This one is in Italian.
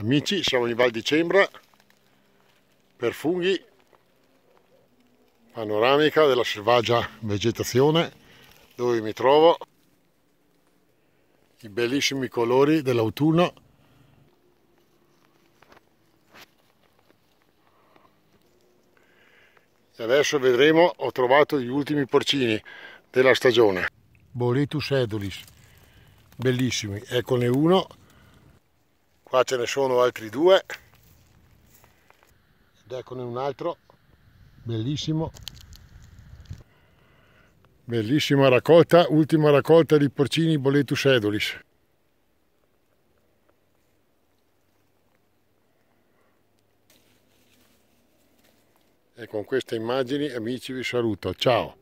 Amici, siamo in Val di Cembra per funghi, panoramica della selvaggia vegetazione dove mi trovo, i bellissimi colori dell'autunno. E adesso vedremo, ho trovato gli ultimi porcini della stagione. Boletus edulis, bellissimi, eccone uno qua ce ne sono altri due ed eccone un altro bellissimo bellissima raccolta ultima raccolta di porcini boletus edulis e con queste immagini amici vi saluto ciao